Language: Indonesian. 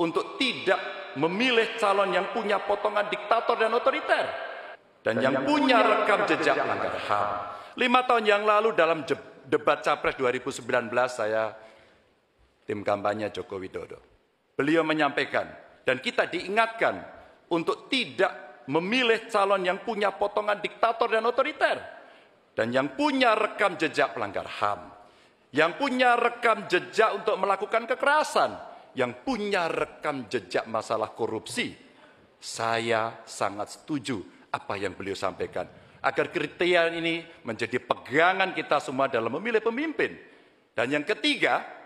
untuk tidak memilih calon yang punya potongan diktator dan otoriter dan, dan yang, yang punya rekam jejak melanggar HAM. Lima tahun yang lalu dalam debat Capres 2019 saya tim kampanye Joko Widodo. Beliau menyampaikan dan kita diingatkan untuk tidak memilih calon yang punya potongan diktator dan otoriter dan yang punya rekam jejak pelanggar HAM, yang punya rekam jejak untuk melakukan kekerasan, yang punya rekam jejak masalah korupsi, saya sangat setuju apa yang beliau sampaikan. Agar kriteria ini menjadi pegangan kita semua dalam memilih pemimpin. Dan yang ketiga,